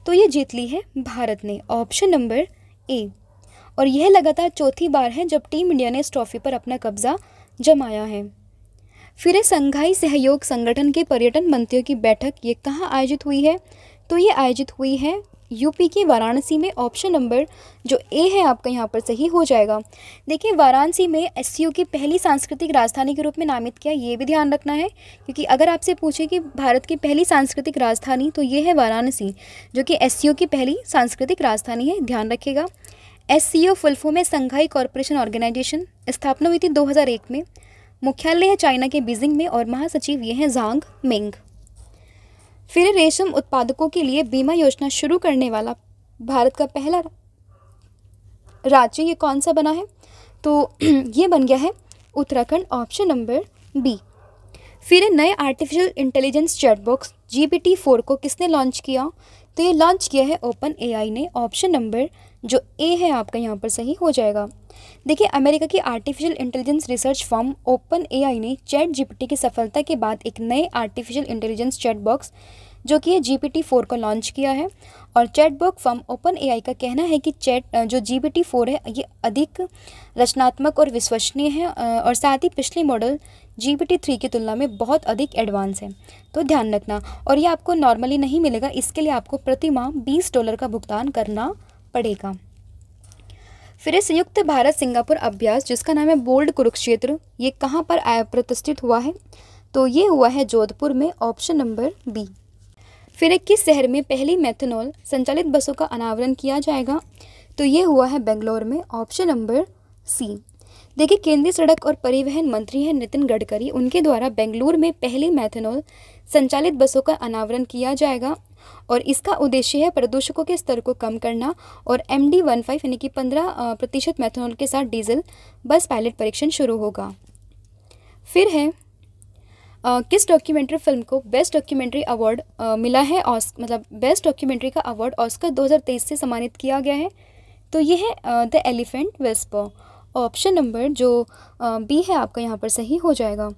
तो ये जीत ली है भारत ने ऑप्शन नंबर ए और यह लगातार चौथी बार है जब टीम इंडिया ने इस ट्रॉफी पर अपना कब्जा जमाया है फिर संघाई सहयोग संगठन के पर्यटन मंत्रियों की बैठक ये कहाँ आयोजित हुई है तो ये आयोजित हुई है यूपी के वाराणसी में ऑप्शन नंबर जो ए है आपका यहाँ पर सही हो जाएगा देखिए वाराणसी में एस की पहली सांस्कृतिक राजधानी के रूप में नामित किया ये भी ध्यान रखना है क्योंकि अगर आपसे पूछे कि भारत की पहली सांस्कृतिक राजधानी तो ये है वाराणसी जो कि एस की पहली सांस्कृतिक राजधानी है ध्यान रखेगा एस सी ओ फुल में संघाई कॉरपोरेशन ऑर्गेनाइजेशन स्थापना हुई थी 2001 में मुख्यालय है चाइना के बीजिंग में और महासचिव ये हैं झांग मेंग फिर रेशम उत्पादकों के लिए बीमा योजना शुरू करने वाला भारत का पहला राज्य ये कौन सा बना है तो ये बन गया है उत्तराखंड ऑप्शन नंबर बी फिर नए artificial intelligence chatbox G P T four को किसने लॉन्च किया तो ये लॉन्च किया है ओपन ए आई ने ऑप्शन नंबर जो ए है आपका यहाँ पर सही हो जाएगा देखिए अमेरिका की artificial intelligence research firm OpenAI ने चैट जीपीटी की सफलता के बाद एक नए आर्टिफिशियल इंटेलिजेंस चैट बॉक्स जो कि है जी पी टी फोर को लॉन्च किया है और chat box firm open A का कहना है कि चैट जो जी पी टी फोर है ये अधिक रचनात्मक और विश्वसनीय है और साथ ही पिछले model G P T three की तुलना में बहुत अधिक एडवांस है तो ध्यान रखना और ये आपको नॉर्मली नहीं मिलेगा इसके लिए आपको प्रति माह बीस डॉलर का भुगतान करना पड़ेगा फिर ये संयुक्त भारत सिंगापुर अभ्यास जिसका नाम है बोल्ड कुरुक्षेत्र ये कहाँ पर प्रतिष्ठित हुआ है तो ये हुआ है जोधपुर में ऑप्शन नंबर बी फिर किस शहर में पहली मेथनॉल संचालित बसों का अनावरण किया जाएगा तो ये हुआ है बेंगलोर में ऑप्शन नंबर सी देखिए केंद्रीय सड़क और परिवहन मंत्री हैं नितिन गडकरी उनके द्वारा बेंगलुरु में पहली मैथेनॉल संचालित बसों का अनावरण किया जाएगा और इसका उद्देश्य है प्रदूषकों के स्तर को कम करना और एम डी वन फाइव यानी कि पंद्रह प्रतिशत मैथनॉल के साथ डीजल बस पायलट परीक्षण शुरू होगा फिर है आ, किस डॉक्यूमेंट्री फिल्म को बेस्ट डॉक्यूमेंट्री अवार्ड मिला है ऑस मतलब बेस्ट डॉक्यूमेंट्री का अवार्ड ऑस्कर 2023 से सम्मानित किया गया है तो ये है the elephant whisperer option number जो बी है आपका यहाँ पर सही हो जाएगा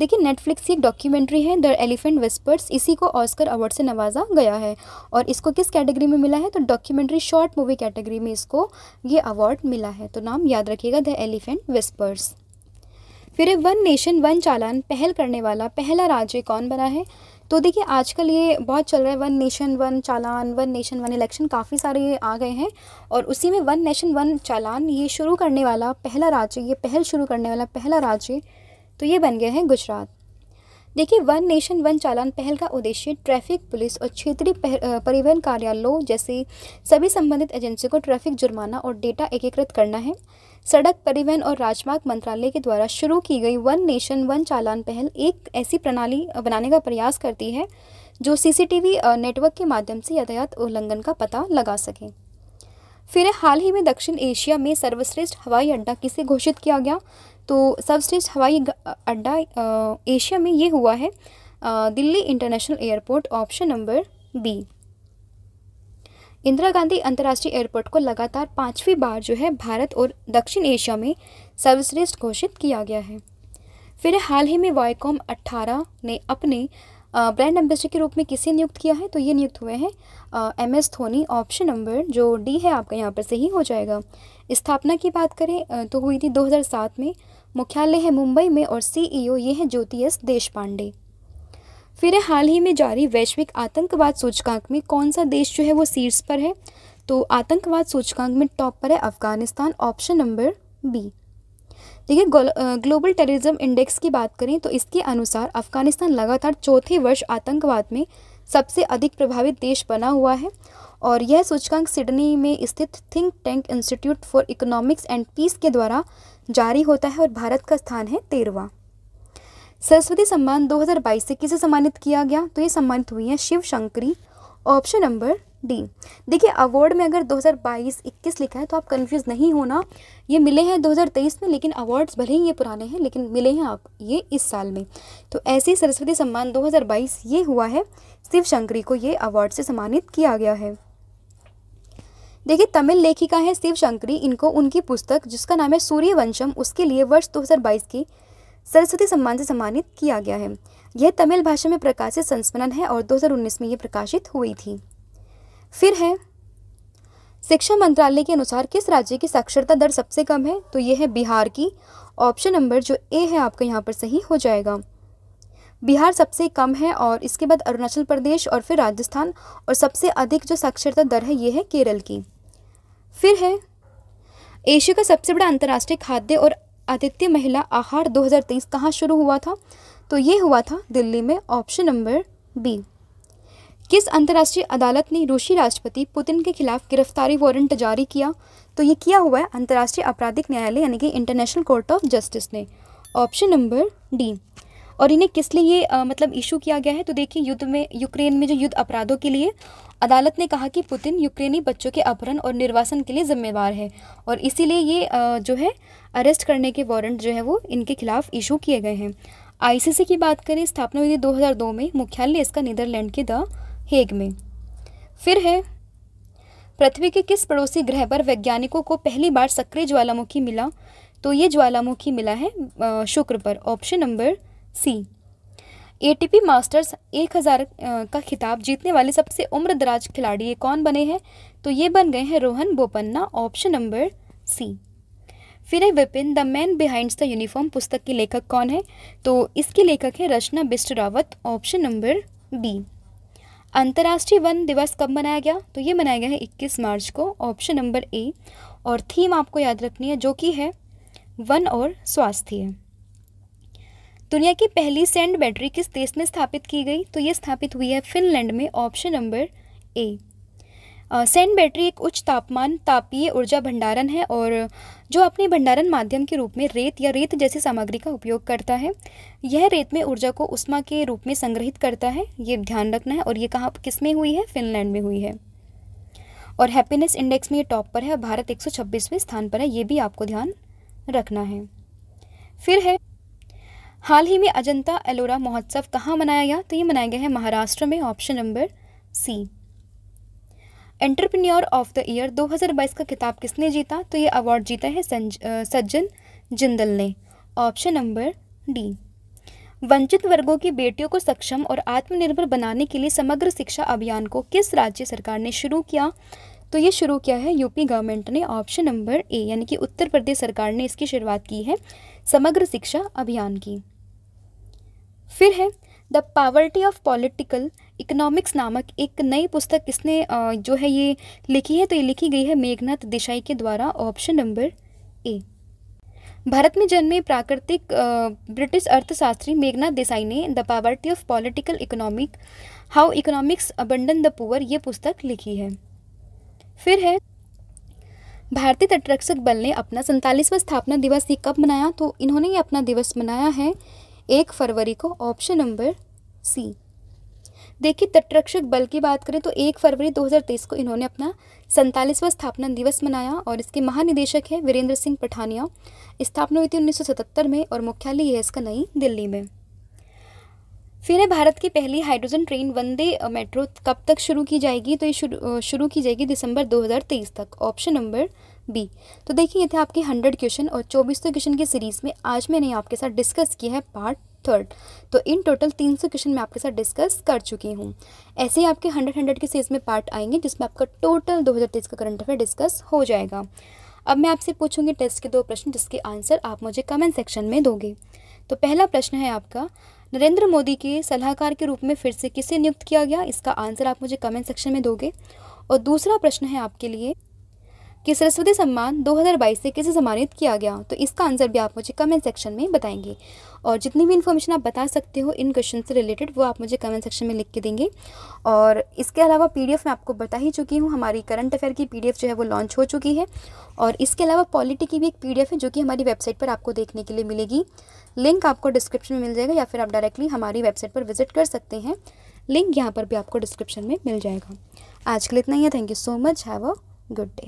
देखिए नेटफ्लिक्स की एक डॉक्यूमेंट्री है द एलिफेंट वेस्पर्स इसी को ऑस्कर अवार्ड से नवाजा गया है और इसको किस कैटेगरी में मिला है तो डॉक्यूमेंट्री शॉर्ट मूवी कैटेगरी में इसको ये अवार्ड मिला है तो नाम याद रखिएगा द एलिफेंट वेस्पर्स फिर वन नेशन वन चालान पहल करने वाला पहला राज्य कौन बना है तो देखिए आजकल ये बहुत चल रहा है one nation one challan one nation one election काफ़ी सारे ये आ गए हैं और उसी में वन नेशन वन चालान ये शुरू करने वाला पहला राज्य ये पहल शुरू करने वाला पहला राज्य तो ये बन गया है गुजरात देखिए वन नेशन वन चालान पहल का उद्देश्य ट्रैफिक पुलिस और क्षेत्रीय परिवहन कार्यालयों जैसे सभी संबंधित एजेंसियों को ट्रैफिक जुर्माना और डेटा एकीकृत करना है सड़क परिवहन और राजमार्ग मंत्रालय के द्वारा शुरू की गई वन नेशन वन चालान पहल एक ऐसी प्रणाली बनाने का प्रयास करती है जो सीसीटीवी नेटवर्क के माध्यम से यातायात उल्लंघन का पता लगा सके फिर हाल ही में दक्षिण एशिया में सर्वश्रेष्ठ हवाई अड्डा किसे घोषित किया गया तो सर्वश्रेष्ठ हवाई अड्डा एशिया में ये हुआ है Delhi international airport option number B Indira Gandhi अंतर्राष्ट्रीय एयरपोर्ट को लगातार पाँचवीं बार जो है भारत और दक्षिण एशिया में सर्वश्रेष्ठ घोषित किया गया है फिर हाल ही में वाईकॉम 18 ने अपने ब्रांड एम्बेसडर के रूप में किसे नियुक्त किया है तो ये नियुक्त हुए हैं M S Dhoni option number जो डी है आपका यहाँ पर सही हो जाएगा स्थापना की बात करें तो हुई थी 2007 में मुख्यालय है मुंबई में और सीईओ e ये हैं ज्योति एस देश पांडे फिर हाल ही में जारी वैश्विक आतंकवाद सूचकांक में कौन सा देश जो है वो सीट्स पर है तो आतंकवाद सूचकांक में टॉप पर है अफगानिस्तान ऑप्शन नंबर बी देखिए ग्लोबल टेररिज्म इंडेक्स की बात करें तो इसके अनुसार अफगानिस्तान लगातार चौथे वर्ष आतंकवाद में सबसे अधिक प्रभावित देश बना हुआ है और यह सूचकांक सिडनी में स्थित think tank Institute for Economics and Peace के द्वारा जारी होता है और भारत का स्थान है तेरवा सरस्वती सम्मान 2022 से किसे सम्मानित किया गया तो ये सम्मानित हुई हैं Shiv Shankari option number D देखिए अवार्ड में अगर 2022-21 लिखा है तो आप कन्फ्यूज नहीं होना ये मिले हैं 2023 में लेकिन अवार्ड्स भले ही ये पुराने हैं लेकिन मिले हैं आप ये इस साल में तो ऐसे ही सरस्वती सम्मान 2022 ये हुआ है शिव शंकरी को ये अवार्ड से सम्मानित किया गया है देखिए तमिल लेखिका हैं शिव शंकरी इनको उनकी पुस्तक जिसका नाम है सूर्यवंशम उसके लिए वर्ष 2022 की सरस्वती सम्मान से सम्मानित किया गया है यह तमिल भाषा में प्रकाशित संस्मरण है और 2019 में यह प्रकाशित हुई थी फिर है शिक्षा मंत्रालय के अनुसार किस राज्य की साक्षरता दर सबसे कम है तो यह है बिहार की ऑप्शन नंबर जो ए है आपका यहाँ पर सही हो जाएगा बिहार सबसे कम है और इसके बाद अरुणाचल प्रदेश और फिर राजस्थान और सबसे अधिक जो साक्षरता दर है ये है केरल की फिर है एशिया का सबसे बड़ा अंतर्राष्ट्रीय खाद्य और आतिथ्य महिला आहार 2023 कहाँ शुरू हुआ था तो ये हुआ था दिल्ली में ऑप्शन नंबर बी किस अंतर्राष्ट्रीय अदालत ने रूसी राष्ट्रपति पुतिन के खिलाफ गिरफ्तारी वारंट जारी किया तो ये किया हुआ है अंतर्राष्ट्रीय आपराधिक न्यायालय यानी कि इंटरनेशनल कोर्ट ऑफ जस्टिस ने ऑप्शन नंबर डी और इन्हें किस लिए ये आ, मतलब इशू किया गया है तो देखिए युद्ध में यूक्रेन में जो युद्ध अपराधों के लिए अदालत ने कहा कि पुतिन यूक्रेनी बच्चों के अपहरण और निर्वासन के लिए जिम्मेवार है और इसीलिए ये आ, जो है अरेस्ट करने के वारंट जो है वो इनके खिलाफ इशू किए गए हैं आईसीसी की बात करें स्थापना हुई थी दो में मुख्यालय इसका नीदरलैंड के द हेग में फिर है पृथ्वी के किस पड़ोसी ग्रह पर वैज्ञानिकों को पहली बार सक्रिय ज्वालामुखी मिला तो ये ज्वालामुखी मिला है शुक्र पर option number C ATP masters 1000 का खिताब जीतने वाले सबसे उम्रदराज खिलाड़ी ये कौन बने हैं तो ये बन गए हैं Rohan Bopanna option number C फिर है Vipin the man behinds the uniform पुस्तक के लेखक कौन है तो इसके लेखक है Rachna Bisht Rawat option number B अंतर्राष्ट्रीय वन दिवस कब मनाया गया तो ये मनाया गया है 21 मार्च को ऑप्शन नंबर ए और थीम आपको याद रखनी है जो कि है वन और स्वास्थ्य दुनिया की पहली सैंड बैटरी किस देश में स्थापित की गई तो ये स्थापित हुई है फिनलैंड में option number A sand battery एक उच्च तापमान तापीय ऊर्जा भंडारण है और जो अपने भंडारण माध्यम के रूप में रेत या रेत जैसी सामग्री का उपयोग करता है यह रेत में ऊर्जा को उष्मा के रूप में संग्रहित करता है ये ध्यान रखना है और ये कहाँ किस में हुई है फिनलैंड में हुई है और हैप्पीनेस इंडेक्स में ये टॉप पर है भारत एक स्थान पर है ये भी आपको ध्यान रखना है फिर है हाल ही में अजंता एलोरा महोत्सव कहाँ मनाया गया तो ये मनाया गया है महाराष्ट्र में option number C entrepreneur of the year 2022 का किताब किसने जीता तो ये अवार्ड जीता है सज्जन जिंदल ने ऑप्शन नंबर डी वंचित वर्गों की बेटियों को सक्षम और आत्मनिर्भर बनाने के लिए समग्र शिक्षा अभियान को किस राज्य सरकार ने शुरू किया तो ये शुरू किया है यूपी गवर्नमेंट ने ऑप्शन नंबर ए यानी कि उत्तर प्रदेश सरकार ने इसकी शुरुआत की है समग्र शिक्षा अभियान की फिर है the poverty of political economics नामक एक नई पुस्तक किसने जो है ये लिखी है तो ये लिखी गई है मेघनाथ देसाई के द्वारा ऑप्शन नंबर ए भारत में जन्मे प्राकृतिक ब्रिटिश अर्थशास्त्री मेघनाथ देसाई ने the poverty of political economic how economics abandon the poor ये पुस्तक लिखी है फिर है भारतीय तटरक्षक बल ने अपना सैंतालीसवां स्थापना दिवस ये कब मनाया तो इन्होंने ये अपना दिवस मनाया है एक फरवरी को ऑप्शन नंबर सी देखिए तटरक्षक बल की बात करें तो एक फरवरी 2023 को इन्होंने अपना सैंतालीसवां स्थापना दिवस मनाया और इसके महानिदेशक है वीरेंद्र सिंह पठानिया स्थापना हुई थी उन्नीस में और मुख्यालय है इसका नई दिल्ली में फिर है भारत की पहली हाइड्रोजन ट्रेन वंदे मेट्रो कब तक शुरू की जाएगी तो ये शुरू शुरू की जाएगी दिसंबर 2023 तक ऑप्शन नंबर बी तो देखिए ये थे आपके हंड्रेड क्वेश्चन और चौबीस क्वेश्चन की सीरीज़ में आज मैंने आपके साथ डिस्कस किया है पार्ट थर्ड तो इन टोटल तीन सौ क्वेश्चन मैं आपके साथ डिस्कस कर चुकी हूँ ऐसे ही आपके हंड्रेड हंड्रेड के सीरीज में पार्ट आएंगे जिसमें आपका टोटल दो हज़ार तेईस का करंट अफेयर डिस्कस हो जाएगा अब मैं आपसे पूछूंगी टेस्ट के दो प्रश्न जिसके आंसर आप मुझे कमेंट सेक्शन में दोगे तो पहला प्रश्न है आपका नरेंद्र मोदी के सलाहकार के रूप में फिर से किसे नियुक्त किया गया इसका आंसर आप मुझे कमेंट सेक्शन में दोगे और दूसरा प्रश्न है आपके लिए कि सरस्वती सम्मान 2022 से किसे सम्मानित किया गया तो इसका आंसर भी आप मुझे कमेंट सेक्शन में बताएंगे और जितनी भी इन्फॉर्मेशन आप बता सकते हो इन क्वेश्चन से रिलेटेड वो आप मुझे कमेंट सेक्शन में लिख के देंगे और इसके अलावा पी मैं आपको बता ही चुकी हूँ हमारी करंट अफेयर की पी जो है वो लॉन्च हो चुकी है और इसके अलावा पॉलिटी की भी एक पी है जो कि हमारी वेबसाइट पर आपको देखने के लिए मिलेगी लिंक आपको डिस्क्रिप्शन में मिल जाएगा या फिर आप डायरेक्टली हमारी वेबसाइट पर विजिट कर सकते हैं लिंक यहाँ पर भी आपको डिस्क्रिप्शन में मिल जाएगा आज के लिए इतना ही है thank you so much have a good day